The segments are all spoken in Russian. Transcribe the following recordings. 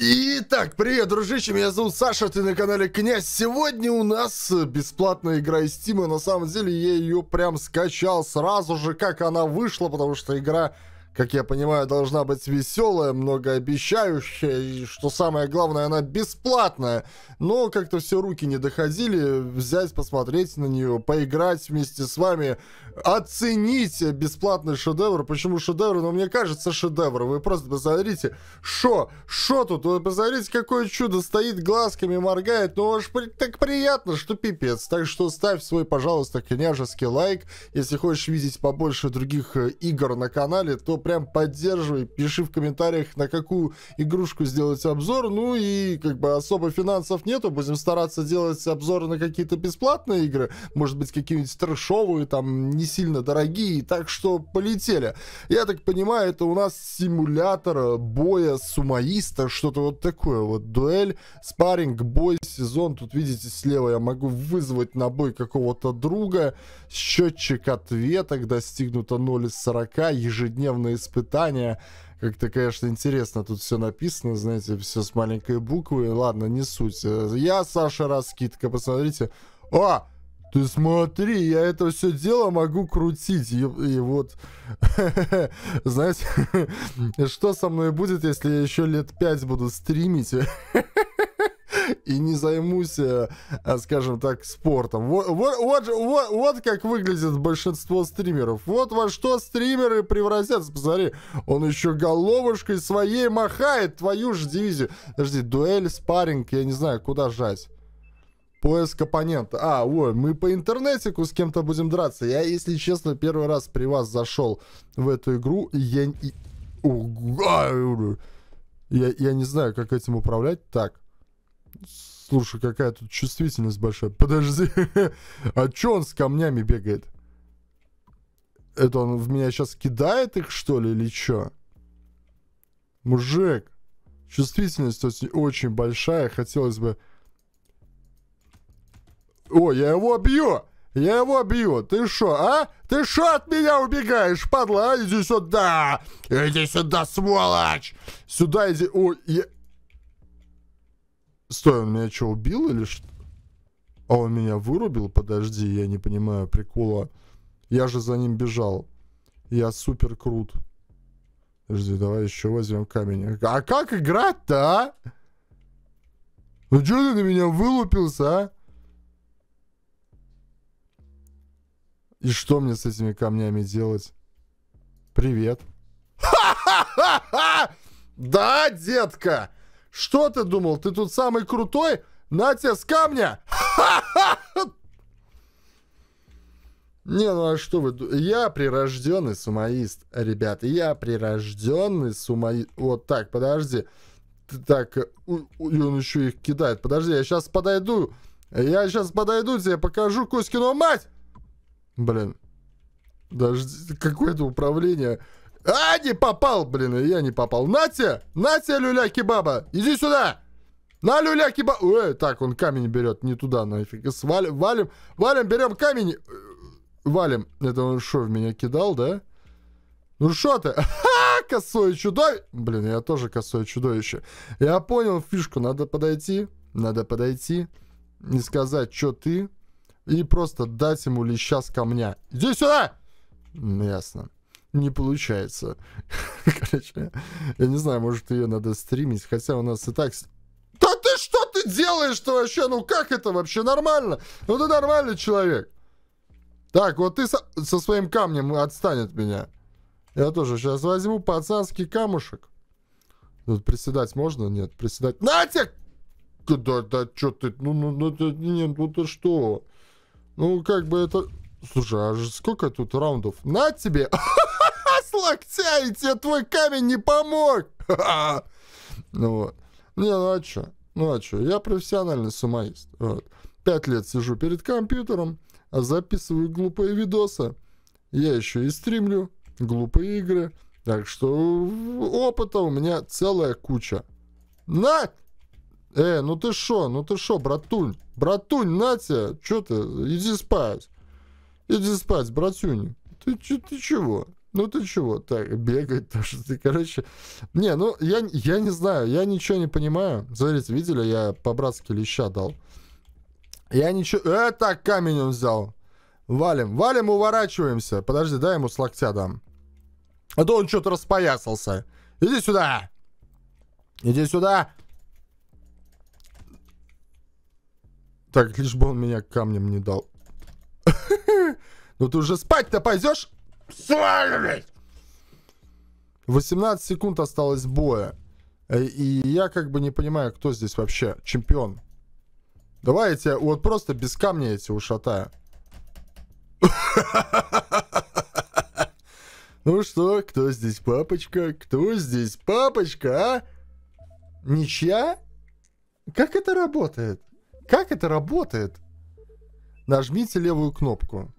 Итак, привет, дружище, меня зовут Саша, ты на канале Князь. Сегодня у нас э, бесплатная игра из Стима, на самом деле я ее прям скачал сразу же, как она вышла, потому что игра как я понимаю, должна быть веселая, многообещающая, и, что самое главное, она бесплатная. Но как-то все руки не доходили взять, посмотреть на нее, поиграть вместе с вами, оценить бесплатный шедевр. Почему шедевр? Ну, мне кажется, шедевр. Вы просто посмотрите, что, что тут? Вы посмотрите, какое чудо стоит, глазками моргает. Ну, аж при... так приятно, что пипец. Так что ставь свой, пожалуйста, княжеский лайк. Если хочешь видеть побольше других э, игр на канале, то прям поддерживай, пиши в комментариях, на какую игрушку сделать обзор. Ну и как бы особо финансов нету, будем стараться делать обзоры на какие-то бесплатные игры, может быть, какие-нибудь трэшовые, там, не сильно дорогие, так что полетели. Я так понимаю, это у нас симулятор боя сумоиста, что-то вот такое, вот дуэль, спарринг, бой, сезон. Тут, видите, слева я могу вызвать на бой какого-то друга, счетчик ответок достигнуто 0 из 40, ежедневные испытания. Как-то, конечно, интересно тут все написано, знаете, все с маленькой буквы. Ладно, не суть. Я Саша Раскидка, посмотрите. А, ты смотри, я это все дело могу крутить. И, и вот, знаете, что со мной будет, если я еще лет пять буду стримить? и не займусь, э, э, скажем так, спортом. Вот, вот, вот, вот как выглядит большинство стримеров. Вот во что стримеры превратятся. Посмотри, он еще головушкой своей махает твою же дивизию. Подожди, дуэль, спарринг, я не знаю, куда жать. Поиск оппонента. А, ой, мы по интернетику с кем-то будем драться. Я, если честно, первый раз при вас зашел в эту игру, и я... Угу, а, я, я не знаю, как этим управлять. Так. Слушай, какая тут чувствительность большая. Подожди. А чё он с камнями бегает? Это он в меня сейчас кидает их, что ли, или чё? Мужик. Чувствительность очень, очень большая. Хотелось бы... О, я его бью! Я его бью. Ты шо, а? Ты шо от меня убегаешь, падла? А? Иди сюда! Иди сюда, сволочь! Сюда иди... О, я... Стой, он меня что, убил или что? А он меня вырубил? Подожди, я не понимаю прикола. Я же за ним бежал. Я супер крут. Подожди, давай еще возьмем камень. А как играть-то, а? Ну что ты на меня вылупился, а? И что мне с этими камнями делать? Привет. Ха-ха-ха-ха! Да, детка! Что ты думал, ты тут самый крутой? На тебе с камня! Не, ну а что вы... Я прирожденный сумоист, ребят. Я прирожденный сумоист. Вот так, подожди. Так, он еще их кидает. Подожди, я сейчас подойду. Я сейчас подойду тебе, покажу Кузькину мать! Блин. Подожди, какое-то управление а, не попал, блин, я не попал. Натя! Натя, люля-кебаба! Иди сюда! На люля-кебаба! Ой, так, он камень берет, не туда нафиг. Свалим, валим, валим, берем камень. Валим. Это он что, в меня кидал, да? Ну что ты? Ха! Косое чудовище! Блин, я тоже косое чудовище. Я понял фишку, надо подойти. Надо подойти. Не сказать, что ты. И просто дать ему леща с камня. Иди сюда! Ясно не получается. Короче, я не знаю, может, ее надо стримить, хотя у нас и так... Да ты что ты делаешь-то вообще? Ну как это вообще? Нормально? Ну ты нормальный человек. Так, вот ты со, со своим камнем отстань от меня. Я тоже сейчас возьму пацанский камушек. Тут приседать можно? Нет, приседать... Натя! Да, да, что ты? Ну, ну, ну, нет, ну ты что? Ну, как бы это... Слушай, а сколько тут раундов? На тебе! с локтя, и тебе твой камень не помог. Ну вот. Не, ну а что? Ну а что? Я профессиональный сумоист. Вот. Пять лет сижу перед компьютером, записываю глупые видосы. Я еще и стримлю глупые игры. Так что опыта у меня целая куча. На! Э, ну ты шо, ну ты шо, братунь? Братунь, на тебя! Чё ты? Иди спать. Иди спать, братюнь. Ты, ты, ты чего? ну ты чего так бегать, то что ты, короче... Не, ну я, я не знаю, я ничего не понимаю. Смотрите, видели, я по-братски леща дал. Я ничего... Это камень он взял. Валим, валим, уворачиваемся. Подожди, дай ему с локтя дам. А то он что-то распоясался. Иди сюда. Иди сюда. Так, лишь бы он меня камнем не дал. Ну ты уже спать-то пойдешь? Сваливай! 18 секунд осталось боя. Э, и я как бы не понимаю, кто здесь вообще чемпион. Давай я тебя вот просто без камня эти ушатаю. Ну что, кто здесь папочка? Кто здесь папочка, а? Ничья? Как это работает? Как это работает? Нажмите левую кнопку.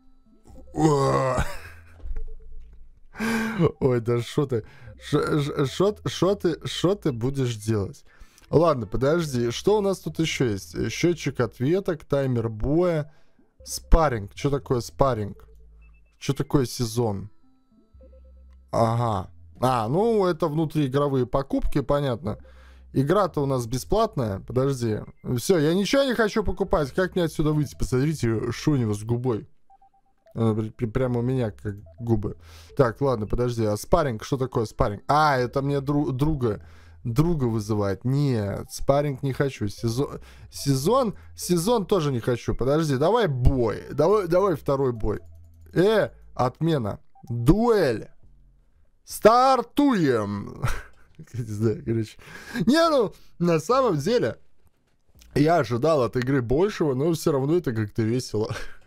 Ой, да что ты, что ты, что ты будешь делать? Ладно, подожди, что у нас тут еще есть? Счетчик ответок, таймер боя, спаринг. Что такое спаринг? Что такое сезон? Ага. А, ну это внутриигровые покупки, понятно. Игра-то у нас бесплатная. Подожди. Все, я ничего не хочу покупать. Как мне отсюда выйти? Посмотрите, что у него с губой. Э, прямо у меня как губы. Так, ладно, подожди. А спаринг что такое спаринг? А, это мне дру друга друга вызывает. Нет, спаринг не хочу. Сезон, сезон, сезон тоже не хочу. Подожди, давай бой. Давай, давай второй бой. Э, отмена. Дуэль. Стартуем. Не, ну, на самом деле, я ожидал от игры большего, но все равно это как-то весело.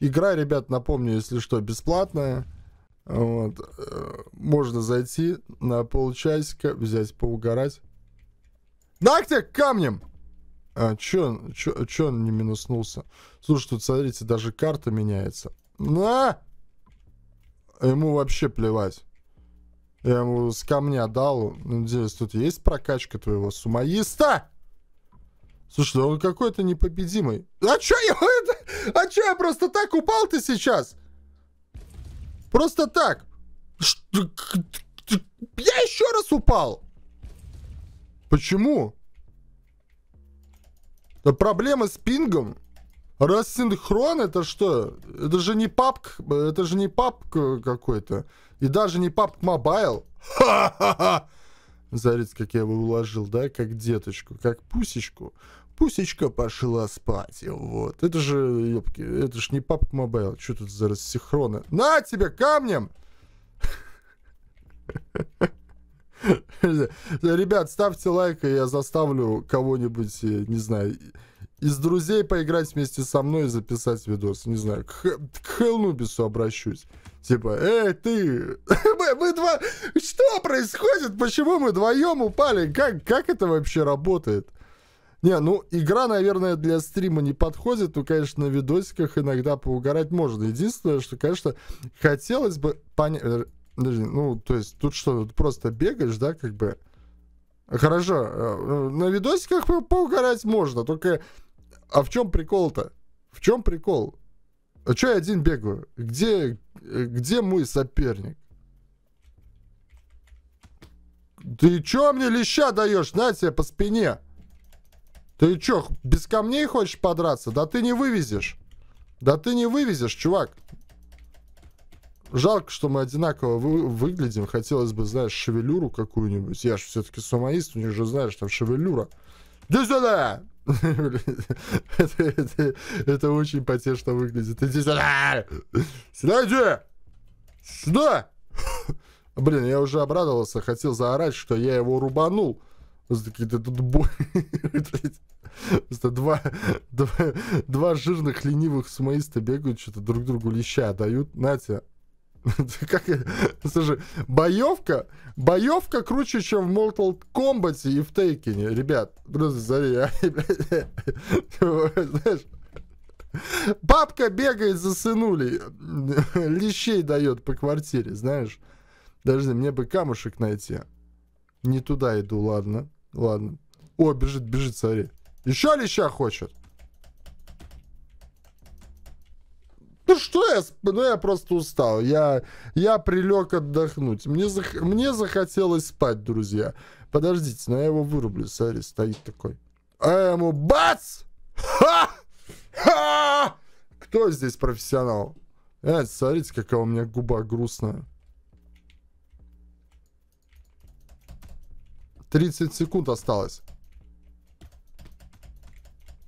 Игра, ребят, напомню, если что, бесплатная. Вот. Э, можно зайти на полчасика, взять, поугарать. Нахте камнем! А, чё, чё, чё он не минуснулся? Слушай, тут, смотрите, даже карта меняется. На! Ему вообще плевать. Я ему с камня дал. Надеюсь, тут есть прокачка твоего сумоиста. Слушай, ну он какой-то непобедимый. А чё я... А чё я просто так упал ты сейчас? Просто так. Я еще раз упал. Почему? Да проблема с пингом. Рассинхрон? это что? Это же не папк, это же не папк какой-то. И даже не папк мобайл. Ха-ха-ха. Зарец, как я его уложил, да? Как деточку, как пусечку. Пусечка пошла спать. Вот. Это же, ёбки, это ж не папка мобайл. Что тут за рассинхроны? На тебе камнем! Ребят, ставьте лайк, и я заставлю кого-нибудь, э, не знаю, из друзей поиграть вместе со мной и записать видос. Не знаю, к, к Хелнубису обращусь. Типа, эй, ты, мы, мы два... Что происходит? Почему мы вдвоем упали? Как, как это вообще работает? Не, ну, игра, наверное, для стрима не подходит, но, конечно, на видосиках иногда поугарать можно. Единственное, что, конечно, хотелось бы понять... Э, ну, то есть, тут что, тут просто бегаешь, да, как бы... Хорошо, э, э, на видосиках поугарать можно, только... А в чем прикол-то? В чем прикол? А что я один бегаю? Где, где мой соперник? Ты чё мне леща даешь? На тебе по спине. Ты чё, без камней хочешь подраться? Да ты не вывезешь. Да ты не вывезешь, чувак. Жалко, что мы одинаково вы выглядим. Хотелось бы, знаешь, шевелюру какую-нибудь. Я же все-таки сумоист, у них же, знаешь, там шевелюра. Да сюда! это, это очень потешно выглядит. Иди сюда! Сюда иди! Сюда! Блин, я уже обрадовался, хотел заорать, что я его рубанул. Просто какие-то тут бой. Просто два, два, два жирных, ленивых сумоиста бегают, что-то друг другу леща дают. Натя, Как, слушай, боевка, боевка круче, чем в Mortal Kombat и в Тейкене, ребят. Просто смотри, а, знаешь, Бабка бегает за сынулей, лещей дает по квартире, знаешь. Даже мне бы камушек найти. Не туда иду, ладно. Ладно. О, бежит, бежит, смотри. Еще леща хочет. Ну что я, ну я просто устал, я, я прилег отдохнуть, мне, зах, мне захотелось спать, друзья. Подождите, но ну я его вырублю, смотри, стоит такой. А я ему бац! Ха! Ха! Кто здесь профессионал? Э, смотрите, какая у меня губа грустная. 30 секунд осталось.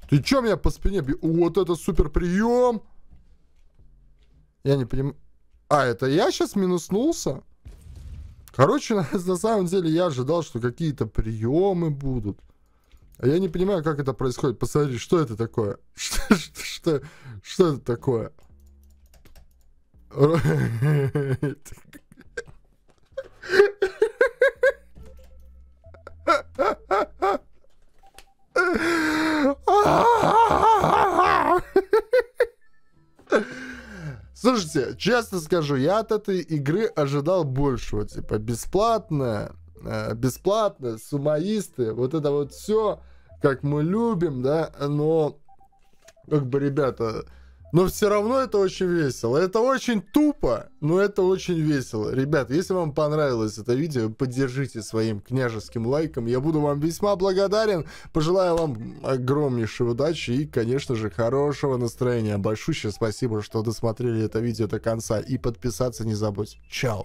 Ты чё меня по спине бьешь? Вот это супер прием! Я не понимаю... А, это я сейчас минуснулся? Короче, на, на самом деле я ожидал, что какие-то приемы будут. А я не понимаю, как это происходит. Посмотри, что это такое? Что, что, что, что это такое? Слушайте, честно скажу, я от этой игры ожидал большего. Типа, бесплатная, бесплатно, э, сумаисты, вот это вот все, как мы любим, да, но, как бы, ребята, но все равно это очень весело. Это очень тупо, но это очень весело. Ребят, если вам понравилось это видео, поддержите своим княжеским лайком. Я буду вам весьма благодарен. Пожелаю вам огромнейшей удачи и, конечно же, хорошего настроения. Большущее спасибо, что досмотрели это видео до конца. И подписаться не забудь. Чао!